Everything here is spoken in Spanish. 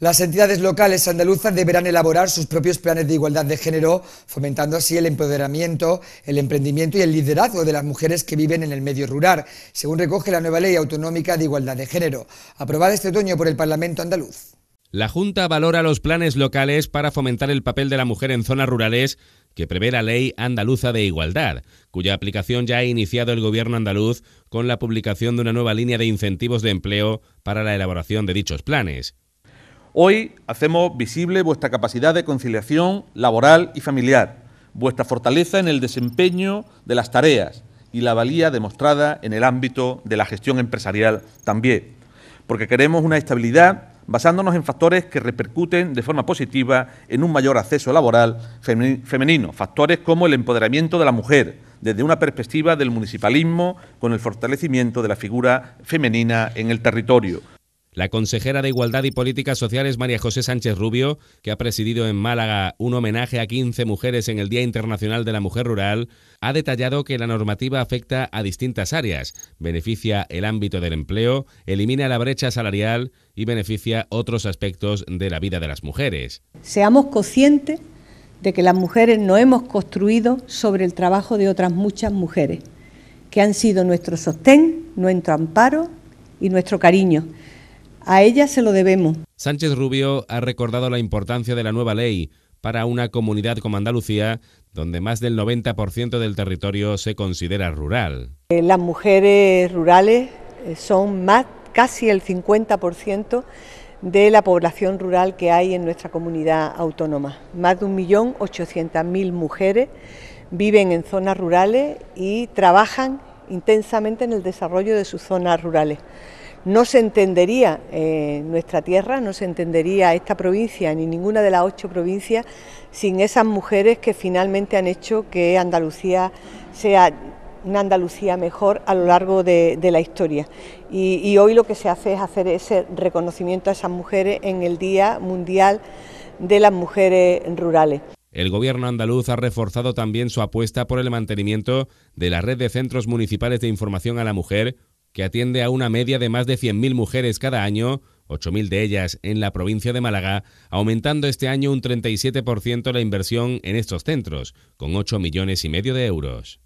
Las entidades locales andaluzas deberán elaborar sus propios planes de igualdad de género, fomentando así el empoderamiento, el emprendimiento y el liderazgo de las mujeres que viven en el medio rural, según recoge la nueva Ley Autonómica de Igualdad de Género, aprobada este otoño por el Parlamento andaluz. La Junta valora los planes locales para fomentar el papel de la mujer en zonas rurales que prevé la Ley Andaluza de Igualdad, cuya aplicación ya ha iniciado el Gobierno andaluz con la publicación de una nueva línea de incentivos de empleo para la elaboración de dichos planes. Hoy hacemos visible vuestra capacidad de conciliación laboral y familiar, vuestra fortaleza en el desempeño de las tareas y la valía demostrada en el ámbito de la gestión empresarial también, porque queremos una estabilidad basándonos en factores que repercuten de forma positiva en un mayor acceso laboral femenino, factores como el empoderamiento de la mujer, desde una perspectiva del municipalismo, con el fortalecimiento de la figura femenina en el territorio, la consejera de Igualdad y Políticas Sociales, María José Sánchez Rubio, que ha presidido en Málaga un homenaje a 15 mujeres en el Día Internacional de la Mujer Rural, ha detallado que la normativa afecta a distintas áreas, beneficia el ámbito del empleo, elimina la brecha salarial y beneficia otros aspectos de la vida de las mujeres. Seamos conscientes de que las mujeres no hemos construido sobre el trabajo de otras muchas mujeres, que han sido nuestro sostén, nuestro amparo y nuestro cariño a ella se lo debemos. Sánchez Rubio ha recordado la importancia de la nueva ley para una comunidad como Andalucía, donde más del 90% del territorio se considera rural. Eh, las mujeres rurales eh, son más, casi el 50% de la población rural que hay en nuestra comunidad autónoma. Más de 1.800.000 mujeres viven en zonas rurales y trabajan intensamente en el desarrollo de sus zonas rurales no se entendería eh, nuestra tierra, no se entendería esta provincia ni ninguna de las ocho provincias sin esas mujeres que finalmente han hecho que Andalucía sea una Andalucía mejor a lo largo de, la historia. Y, y, hoy lo que se hace es hacer ese reconocimiento a esas mujeres en el Día Mundial de las Mujeres Rurales. El gobierno andaluz ha reforzado también su apuesta por el mantenimiento de la red de centros municipales de información a la mujer que atiende a una media de más de 100.000 mujeres cada año, 8.000 de ellas en la provincia de Málaga, aumentando este año un 37% la inversión en estos centros, con 8 millones y medio de euros.